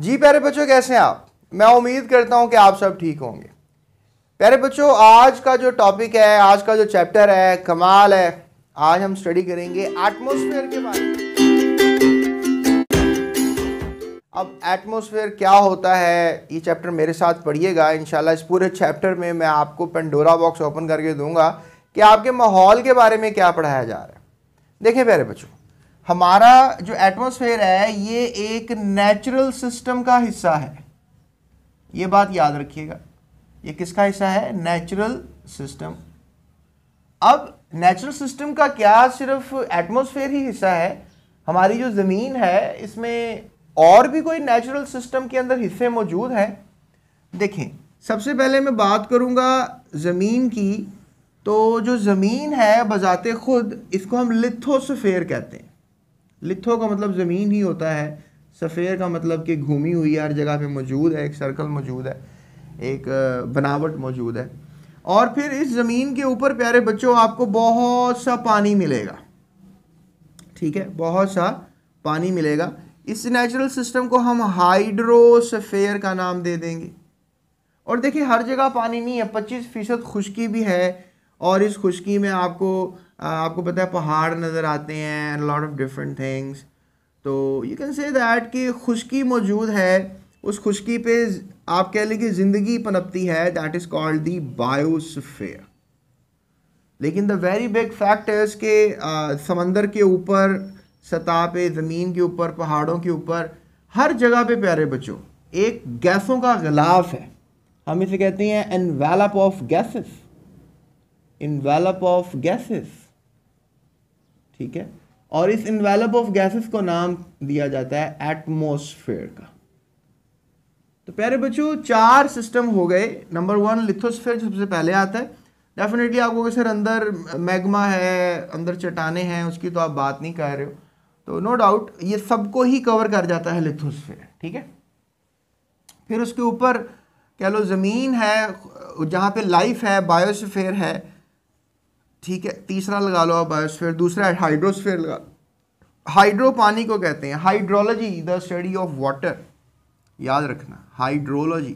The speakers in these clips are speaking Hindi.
जी प्यारे बच्चों कैसे हैं आप मैं उम्मीद करता हूं कि आप सब ठीक होंगे प्यारे बच्चों आज का जो टॉपिक है आज का जो चैप्टर है कमाल है आज हम स्टडी करेंगे एटमोसफेयर के बारे में अब एटमोसफेयर क्या होता है ये चैप्टर मेरे साथ पढ़िएगा इंशाल्लाह इस पूरे चैप्टर में मैं आपको पेंडोरा बॉक्स ओपन करके दूंगा कि आपके माहौल के बारे में क्या पढ़ाया जा रहा है देखें प्यारे बच्चों हमारा जो एटमॉस्फेयर है ये एक नेचुरल सिस्टम का हिस्सा है ये बात याद रखिएगा ये किसका हिस्सा है नेचुरल सिस्टम अब नेचुरल सिस्टम का क्या सिर्फ एटमॉस्फेयर ही हिस्सा है हमारी जो ज़मीन है इसमें और भी कोई नेचुरल सिस्टम के अंदर हिस्से मौजूद हैं देखें सबसे पहले मैं बात करूंगा ज़मीन की तो जो ज़मीन है बजाते खुद इसको हम लिथोसफेयर कहते हैं लिथो का मतलब ज़मीन ही होता है सफ़ेर का मतलब कि घूमी हुई हर जगह पे मौजूद है एक सर्कल मौजूद है एक बनावट मौजूद है और फिर इस ज़मीन के ऊपर प्यारे बच्चों आपको बहुत सा पानी मिलेगा ठीक है बहुत सा पानी मिलेगा इस नेचुरल सिस्टम को हम हाइड्रोसफेयर का नाम दे देंगे और देखिए हर जगह पानी नहीं है पच्चीस फ़ीसद खुश्की भी है और इस खुशकी में आपको आपको पता है पहाड़ नज़र आते हैं लॉट ऑफ डिफरेंट थिंग्स तो यू कैन से दैट कि खुशकी मौजूद है उस खुशकी पे आप कह लें कि ज़िंदगी पनपती है that is called the biosphere लेकिन the very big fact is के समंदर के ऊपर सतह पे ज़मीन के ऊपर पहाड़ों के ऊपर हर जगह पे प्यारे बच्चों एक गैसों का गलाफ है हम इसे कहते हैं envelope of gases envelope of gases ठीक है और इस इन्वेलप ऑफ गैसेस को नाम दिया जाता है एटमोसफेयर का तो प्यारे बच्चों चार सिस्टम हो गए नंबर वन लिथोस्फेयर सबसे पहले आता है डेफिनेटली आपको सर अंदर मैग्मा है अंदर चटाने हैं उसकी तो आप बात नहीं कर रहे हो तो नो डाउट ये सबको ही कवर कर जाता है लिथोस्फेयर ठीक है फिर उसके ऊपर कह लो ज़मीन है जहाँ पे लाइफ है बायोस्फेयर है ठीक है तीसरा लगा लो आप बायोस्फेयर दूसरा है हाइड्रोस्फेयर लगा हाइड्रो पानी को कहते हैं hydrology the study of water याद रखना हाइड्रोलॉजी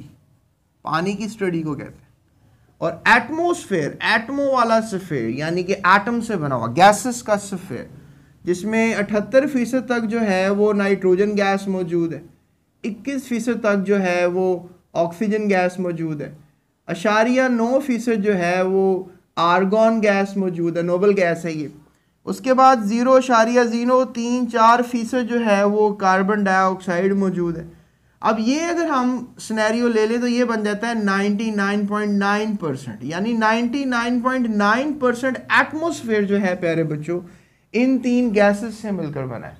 पानी की स्टडी को कहते हैं और एटमोसफेयर एटमो वाला सफ़ेयर यानी कि एटम से बना हुआ गैसेस का सफ़ेयर जिसमें अठहत्तर फीसद तक जो है वो नाइट्रोजन गैस मौजूद है इक्कीस फीसद तक जो है वो ऑक्सीजन गैस मौजूद है अशारिया नौ फीसद जो है वो आर्गॉन गैस मौजूद है नोबल गैस है ये उसके बाद ज़ीरो शारिया ज़ीरो तीन चार फीसद जो है वो कार्बन डाइऑक्साइड मौजूद है अब ये अगर हम स्नैरियो ले लें तो ये बन जाता है 99.9 परसेंट यानी 99.9 परसेंट एटमोसफेयर जो है प्यारे बच्चों इन तीन गैसेस से मिलकर बना है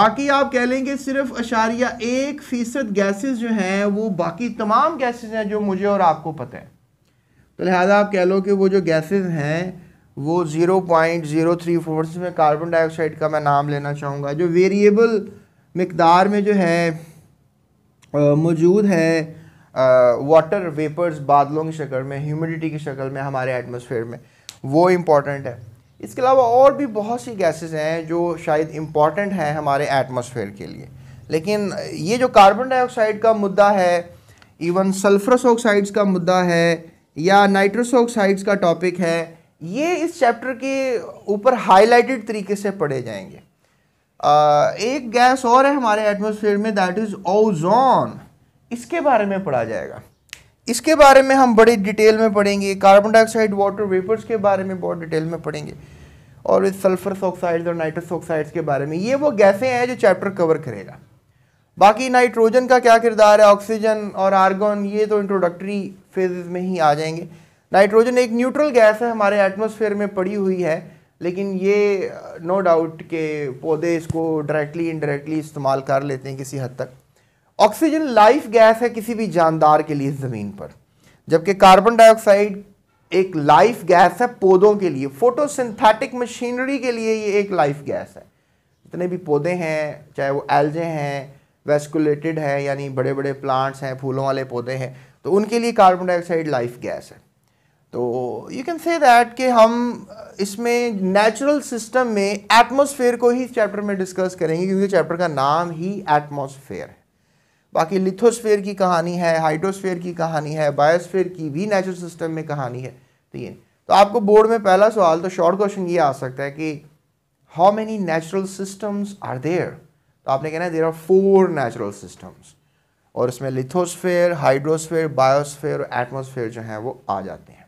बाकी आप कह लेंगे सिर्फ अशारिया एक फ़ीसद गैसेस जो हैं वो बाकी तमाम गैसेज हैं जो मुझे और आपको पता है तो लिहाजा आप कह लो कि वो जो गैसेस हैं वो zero point zero three four में कार्बन डाइऑक्साइड का मैं नाम लेना चाहूँगा जो वेरिएबल मकदार में जो है मौजूद है वाटर वेपर्स बादलों की शक्ल में ह्यूमिडिटी की शक्ल में हमारे एटमोसफेयर में वो इम्पॉर्टेंट है इसके अलावा और भी बहुत सी गैसेस हैं जो शायद इम्पॉर्टेंट हैं हमारे एटमोसफेयर के लिए लेकिन ये जो कार्बन डाइऑक्साइड का मुद्दा है इवन सल्फरस ऑक्साइड्स का मुद्दा है या नाइट्रोस ऑक्साइड्स का टॉपिक है ये इस चैप्टर के ऊपर हाईलाइटेड तरीके से पढ़े जाएंगे आ, एक गैस और है हमारे एटमोसफेयर में दैट इज़ ओजोन इसके बारे में पढ़ा जाएगा इसके बारे में हम बड़ी डिटेल में पढ़ेंगे कार्बन डाइऑक्साइड वाटर वेपर्स के बारे में बहुत डिटेल में पढ़ेंगे और इस सल्फर ऑक्साइड्स और नाइट्रस ऑक्साइड्स के बारे में ये वो गैसें हैं जो चैप्टर कवर करेगा बाकी नाइट्रोजन का क्या किरदार है ऑक्सीजन और आर्गन ये तो इंट्रोडक्टरी फेजेस में ही आ जाएंगे नाइट्रोजन एक न्यूट्रल गैस है हमारे एटमोसफेयर में पड़ी हुई है लेकिन ये नो डाउट के पौधे इसको डायरेक्टली इनडायरेक्टली इस्तेमाल कर लेते हैं किसी हद तक ऑक्सीजन लाइफ गैस है किसी भी जानदार के लिए ज़मीन पर जबकि कार्बन डाइऑक्साइड एक लाइफ गैस है पौधों के लिए फोटोसिंथेटिक मशीनरी के लिए ये एक लाइफ गैस है जितने भी पौधे हैं चाहे वो एल्जे हैं वेस्कुलेटेड है यानी बड़े बड़े प्लांट्स हैं फूलों वाले पौधे हैं तो उनके लिए कार्बन डाइऑक्साइड लाइफ गैस है तो यू कैन से दैट कि हम इसमें नेचुरल सिस्टम में एटमॉस्फेयर को ही चैप्टर में डिस्कस करेंगे क्योंकि चैप्टर का नाम ही एटमॉस्फेयर है बाकी लिथोस्फेयर की कहानी है हाइड्रोस्फेयर की कहानी है बायोस्फेयर की भी नेचुरल सिस्टम में कहानी है तो ये तो आपको बोर्ड में पहला सवाल तो शॉर्ट क्वेश्चन ये आ सकता है कि how many natural systems are there तो आपने कहना है there are four natural systems और उसमें लिथोस्फेयर हाइड्रोस्फेयर बायोस्फेयर और एटमोसफेयर जो हैं वो आ जाते हैं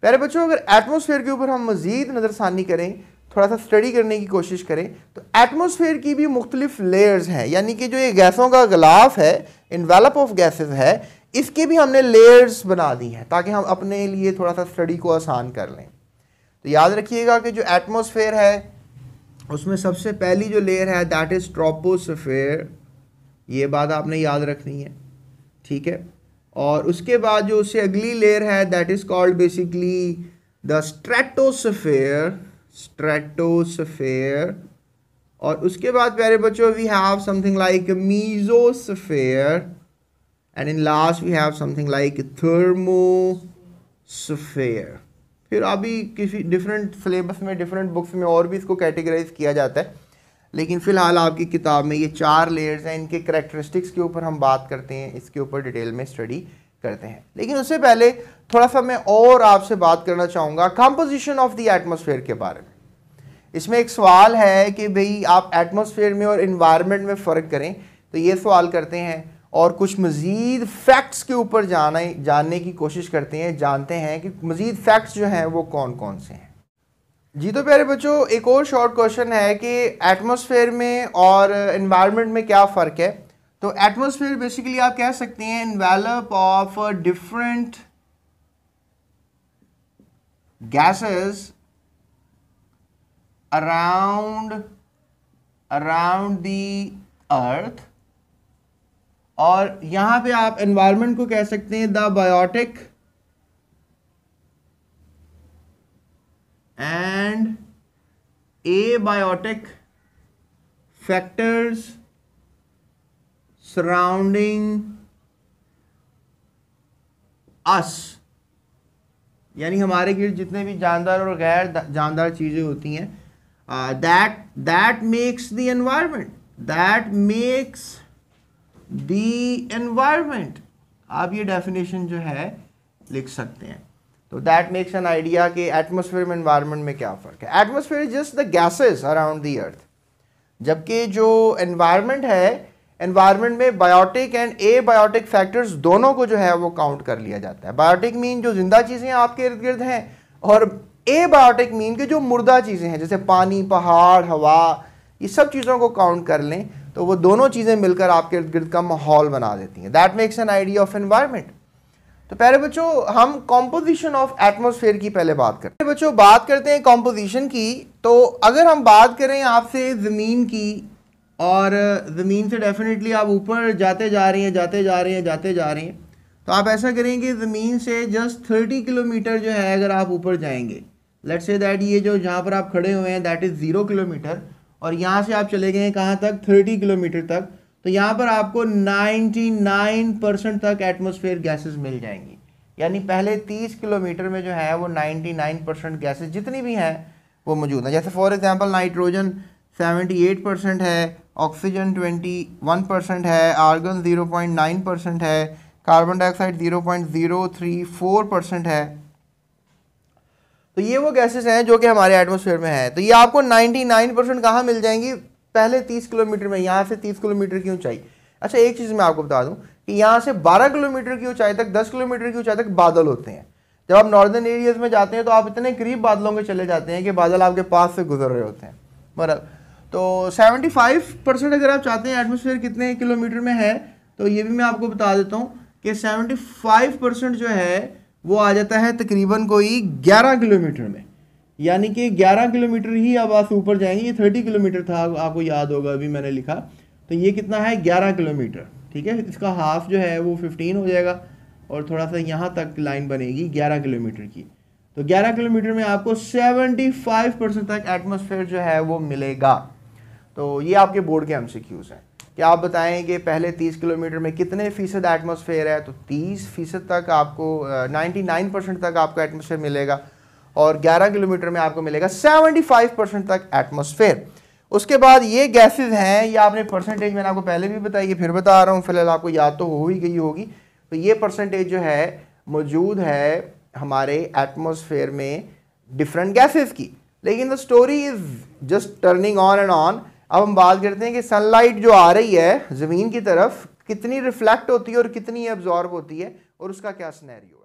प्यारे बच्चों अगर एटमोसफेयर के ऊपर हम मज़ीद नज़रसानी करें थोड़ा सा स्टडी करने की कोशिश करें तो एटमोसफेयर की भी मुख्तलिफ लेयर्स हैं यानी कि जो ये गैसों का गलाफ है इन्वेलप ऑफ गैसेज है इसके भी हमने लेयर्स बना दी हैं ताकि हम अपने लिए थोड़ा सा स्टडी को आसान कर लें तो याद रखिएगा कि जो एटमोसफेयर है उसमें सबसे पहली जो लेयर है दैट इज़ ट्रोपोसफेयर ये बात आपने याद रखनी है ठीक है और उसके बाद जो उससे अगली लेयर है that is called basically the stratosphere stratosphere और उसके बाद प्यारे बच्चों we have something like mesosphere and in last we have something like thermosphere फिर अभी किसी डिफरेंट सिलेबस में डिफरेंट बुक्स में और भी इसको कैटेगराइज किया जाता है लेकिन फ़िलहाल आपकी किताब में ये चार लेयर्स हैं इनके करेक्टरिस्टिक्स के ऊपर हम बात करते हैं इसके ऊपर डिटेल में स्टडी करते हैं लेकिन उससे पहले थोड़ा सा मैं और आपसे बात करना चाहूँगा कंपोजिशन ऑफ द एटमोसफेयर के बारे में इसमें एक सवाल है कि भाई आप एटमोसफेयर में और इन्वायरमेंट में फ़र्क करें तो ये सवाल करते हैं और कुछ मज़ीद फैक्ट्स के ऊपर जाना जानने की कोशिश करते हैं जानते हैं कि मज़ीद फैक्ट्स जो हैं वो कौन कौन से हैं जी तो प्यारे बच्चों एक और शॉर्ट क्वेश्चन है कि एटमॉस्फेयर में और इन्वायरमेंट में क्या फ़र्क है तो एटमॉस्फेयर बेसिकली आप कह सकते हैं envelope of different gases around around the earth और यहाँ पे आप इन्वायरमेंट को कह सकते हैं the biotic abiotic factors surrounding us यानी हमारे गिर जितने भी जानदार और गैर जानदार चीज़ें होती हैं that that makes the environment that makes the environment आप ये डेफिनेशन जो है लिख सकते हैं तो दैट मेक्स एन आइडिया कि एटमोसफेयर में इन्वायरमेंट में क्या फ़र्क है atmosphere is just the gases around the earth जबकि जो एनवायरमेंट है एनवायरमेंट में biotic and abiotic factors दोनों को जो है वो काउंट कर लिया जाता है बायोटिक मीन जो जिंदा चीज़ें आपके इर्द गिर्द हैं और ए बायोटिक मीन के जो मुर्दा चीज़ें हैं जैसे पानी पहाड़ हवा ये सब चीज़ों को काउंट कर लें तो वो दोनों चीज़ें मिलकर आपके इर्द गिर्द का माहौल बना देती हैं that makes an idea of environment तो पहले बच्चों हम कॉम्पोजिशन ऑफ एटमोसफेयर की पहले बात करते हैं बच्चों बात करते हैं कॉम्पोजिशन की तो अगर हम बात करें आपसे ज़मीन की और ज़मीन से डेफिनेटली आप ऊपर जाते जा रहे हैं जाते जा रहे हैं जाते जा रहे हैं तो आप ऐसा करें कि ज़मीन से जस्ट थर्टी किलोमीटर जो है अगर आप ऊपर जाएंगे लेट से दैट ये जो जहाँ पर आप खड़े हुए हैं दैट इज़ ज़ीरो किलोमीटर और यहाँ से आप चले गए कहाँ तक थर्टी किलोमीटर तक तो यहाँ पर आपको 99 परसेंट तक एटमोसफेयर गैसेस मिल जाएंगी यानी पहले 30 किलोमीटर में जो है वो 99 परसेंट गैसेज जितनी भी हैं वो मौजूद हैं जैसे फॉर एग्जांपल नाइट्रोजन 78 परसेंट है ऑक्सीजन 21 परसेंट है आर्गन 0.9 परसेंट है कार्बन डाइऑक्साइड 0.034 परसेंट है तो ये वो गैसेस हैं जो कि हमारे एटमोसफेयर में है तो ये आपको नाइन परसेंट कहाँ मिल जाएंगी पहले तीस किलोमीटर में यहाँ से तीस किलोमीटर की ऊंचाई अच्छा एक चीज़ मैं आपको बता दूं कि यहाँ से बारह किलोमीटर की ऊंचाई तक दस किलोमीटर की ऊंचाई तक बादल होते हैं जब आप नॉर्दर्न एरियाज में जाते हैं तो आप इतने करीब बादलों के चले जाते हैं कि बादल आपके पास से गुजर रहे होते हैं बराबर तो सेवेंटी परसेंट अगर आप चाहते हैं एटमोसफेयर कितने किलोमीटर में है तो ये भी मैं आपको बता देता हूँ कि सेवेंटी परसेंट जो है वो आ जाता है तकरीबन कोई ग्यारह किलोमीटर में यानी कि 11 किलोमीटर ही अब आप ऊपर जाएंगे ये 30 किलोमीटर था आपको याद होगा अभी मैंने लिखा तो ये कितना है 11 किलोमीटर ठीक है इसका हाफ जो है वो 15 हो जाएगा और थोड़ा सा यहाँ तक लाइन बनेगी 11 किलोमीटर की तो 11 किलोमीटर में आपको 75 परसेंट तक एटमोसफेयर जो है वो मिलेगा तो ये आपके बोर्ड के एम हैं क्या आप बताएँ कि पहले तीस किलोमीटर में कितने फ़ीसद एटमोसफेयर है तो तीस फ़ीसद तक आपको नाइन्टी परसेंट तक आपको एटमोसफेयर मिलेगा और 11 किलोमीटर में आपको मिलेगा 75 परसेंट तक एटमोसफेयर उसके बाद ये गैसेज हैं ये आपने परसेंटेज मैंने आपको पहले भी बताई फिर बता रहा हूँ फिलहाल आपको याद तो हो ही गई होगी तो ये परसेंटेज जो है मौजूद है हमारे एटमोसफेयर में डिफरेंट गैसेज की लेकिन the story is just turning on and on अब हम बात करते हैं कि सनलाइट जो आ रही है ज़मीन की तरफ कितनी रिफ्लेक्ट होती है और कितनी एब्जॉर्ब होती है और उसका क्या स्नैरियो